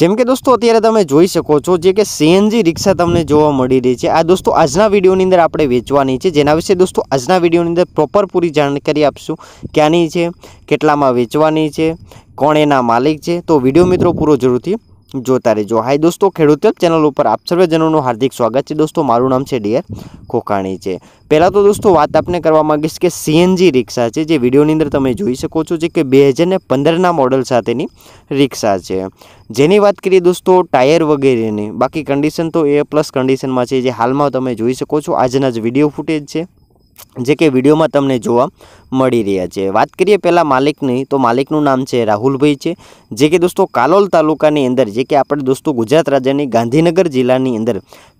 જેમ કે દોસ્તો અત્યારે તમે જોઈ શકો છો જે કે સીએનજી રિક્ષા તમને જોવા મળી રહી છે આ દોસ્તો આજના વિડીયોની અંદર આપણે વેચવાની છે જેના વિશે દોસ્તો આજના વિડીયોની અંદર પ્રોપર પૂરી જાણકારી આપશું ક્યાંની છે કેટલામાં વેચવાની છે કોણ એના માલિક છે તો વિડીયો મિત્રો પૂરો જરૂરથી જોતા રહેજો હાય દોસ્તો ખેડૂત હેલ્પ ચેનલ ઉપર આપ સર્વેજનોનું હાર્દિક સ્વાગત છે દોસ્તો મારું નામ છે ડીએર ખોકાણી છે પહેલાં તો દોસ્તો વાત આપને કરવા માગીશ કે સીએનજી રિક્ષા છે જે વિડીયોની અંદર તમે જોઈ શકો છો જે કે બે હજારને પંદરના મોડલ સાથેની રિક્ષા છે જેની વાત કરીએ દોસ્તો ટાયર વગેરેની બાકી કન્ડિશન તો એ પ્લસ કન્ડિશનમાં છે જે હાલમાં તમે જોઈ શકો છો આજના જ વિડીયો ફૂટેજ છે જે કે વિડીયોમાં તમને જોવા મળી રહ્યા છે વાત કરીએ પહેલાં માલિકની તો માલિકનું નામ છે રાહુલભાઈ છે જે કે દોસ્તો કાલોલ તાલુકાની અંદર જે કે આપણે દોસ્તો ગુજરાત રાજ્યની ગાંધીનગર જિલ્લાની અંદર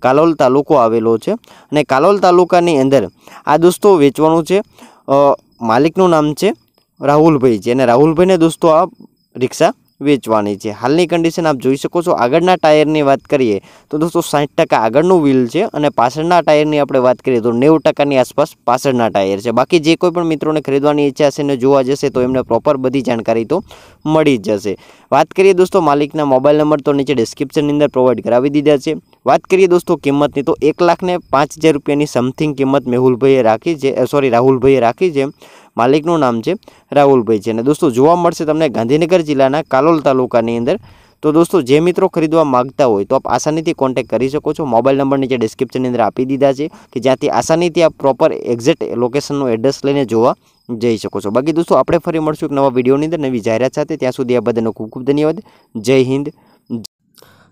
કાલોલ તાલુકો આવેલો છે અને કાલોલ તાલુકાની અંદર આ દોસ્તો વેચવાનું છે માલિકનું નામ છે રાહુલભાઈ છે અને રાહુલભાઈને દોસ્તો આ રિક્ષા વેચવાની છે હાલની કન્ડિશન આપ જોઈ શકો છો આગળના ટાયરની વાત કરીએ તો દોસ્તો સાઠ ટકા આગળનું વ્હીલ છે અને પાછળના ટાયરની આપણે વાત કરીએ તો નેવું ટકાની આસપાસ પાછળના ટાયર છે બાકી જે કોઈ પણ મિત્રોને ખરીદવાની ઈચ્છા હશે ને જોવા જશે તો એમને પ્રોપર બધી જાણકારી તો મળી જ જશે વાત કરીએ દોસ્તો માલિકના મોબાઈલ નંબર તો નીચે ડિસ્ક્રિપ્શનની અંદર પ્રોવાઈડ કરાવી દીધા છે વાત કરીએ દોસ્તો કિંમતની તો એક લાખને પાંચ હજાર રૂપિયાની સમથિંગ કિંમત મેહુલભાઈએ રાખી છે સોરી રાહુલભાઈએ રાખી છે માલિકનું નામ છે રાહુલભાઈ છે અને દોસ્તો જોવા મળશે તમને ગાંધીનગર જિલ્લાના કાલોલ તાલુકાની અંદર તો દોસ્તો જે મિત્રો ખરીદવા માગતા હોય તો આપ આસાનીથી કોન્ટેક્ટ કરી શકો છો મોબાઈલ નંબર નીચે ડિસ્ક્રિપ્શનની અંદર આપી દીધા છે કે જ્યાંથી આસાનીથી આપ પ્રોપર એક્ઝેક્ટ લોકેશનનું એડ્રેસ લઈને જોવા જઈ શકો છો બાકી દોસ્તો આપણે ફરી મળશું એક નવા વિડીયોની અંદર નવી જાહેરાત સાથે ત્યાં સુધી આ બધાનો ખૂબ ખૂબ ધન્યવાદ જય હિન્દ